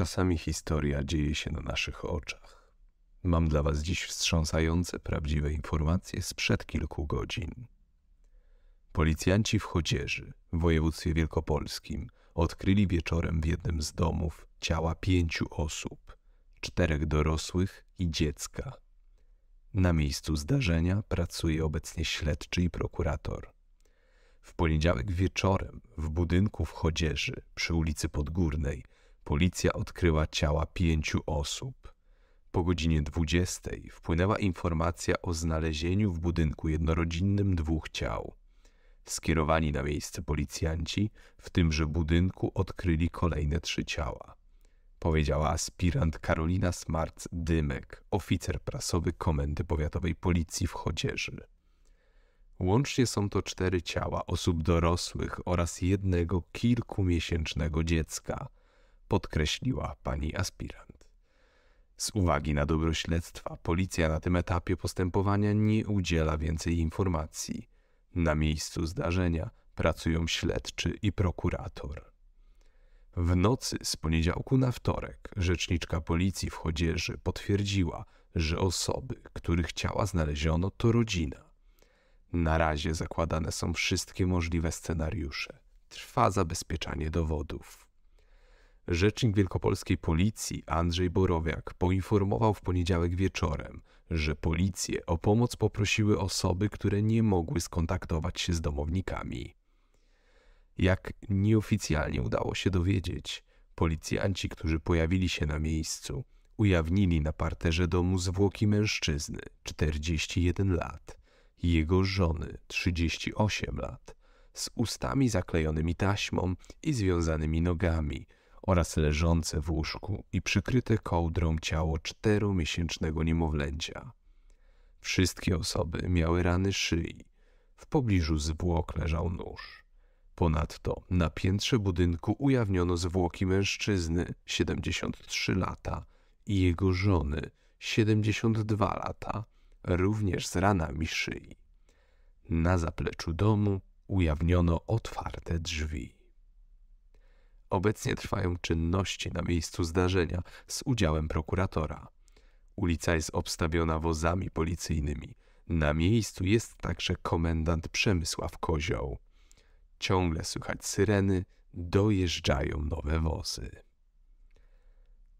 Czasami historia dzieje się na naszych oczach. Mam dla Was dziś wstrząsające prawdziwe informacje sprzed kilku godzin. Policjanci w Chodzieży, w województwie wielkopolskim, odkryli wieczorem w jednym z domów ciała pięciu osób, czterech dorosłych i dziecka. Na miejscu zdarzenia pracuje obecnie śledczy i prokurator. W poniedziałek wieczorem w budynku w Chodzieży przy ulicy Podgórnej policja odkryła ciała pięciu osób. Po godzinie 20 wpłynęła informacja o znalezieniu w budynku jednorodzinnym dwóch ciał. Skierowani na miejsce policjanci w tymże budynku odkryli kolejne trzy ciała. Powiedziała aspirant Karolina Smarc-Dymek, oficer prasowy Komendy Powiatowej Policji w Chodzieży. Łącznie są to cztery ciała osób dorosłych oraz jednego kilkumiesięcznego dziecka – podkreśliła pani aspirant. Z uwagi na dobro śledztwa, policja na tym etapie postępowania nie udziela więcej informacji. Na miejscu zdarzenia pracują śledczy i prokurator. W nocy z poniedziałku na wtorek rzeczniczka policji w Chodzieży potwierdziła, że osoby, których ciała znaleziono, to rodzina. Na razie zakładane są wszystkie możliwe scenariusze. Trwa zabezpieczanie dowodów. Rzecznik Wielkopolskiej Policji Andrzej Borowiak poinformował w poniedziałek wieczorem, że policje o pomoc poprosiły osoby, które nie mogły skontaktować się z domownikami. Jak nieoficjalnie udało się dowiedzieć, policjanci, którzy pojawili się na miejscu, ujawnili na parterze domu zwłoki mężczyzny 41 lat, jego żony 38 lat, z ustami zaklejonymi taśmą i związanymi nogami – oraz leżące w łóżku i przykryte kołdrą ciało czteromiesięcznego niemowlęcia. Wszystkie osoby miały rany szyi. W pobliżu zwłok leżał nóż. Ponadto na piętrze budynku ujawniono zwłoki mężczyzny 73 lata i jego żony 72 lata, również z ranami szyi. Na zapleczu domu ujawniono otwarte drzwi. Obecnie trwają czynności na miejscu zdarzenia z udziałem prokuratora. Ulica jest obstawiona wozami policyjnymi. Na miejscu jest także komendant Przemysław Kozioł. Ciągle słychać syreny, dojeżdżają nowe wozy.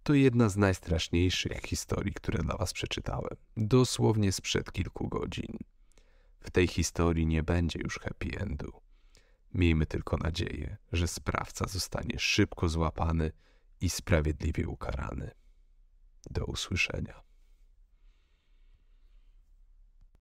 To jedna z najstraszniejszych historii, które dla Was przeczytałem, dosłownie sprzed kilku godzin. W tej historii nie będzie już happy endu. Miejmy tylko nadzieję, że sprawca zostanie szybko złapany i sprawiedliwie ukarany. Do usłyszenia.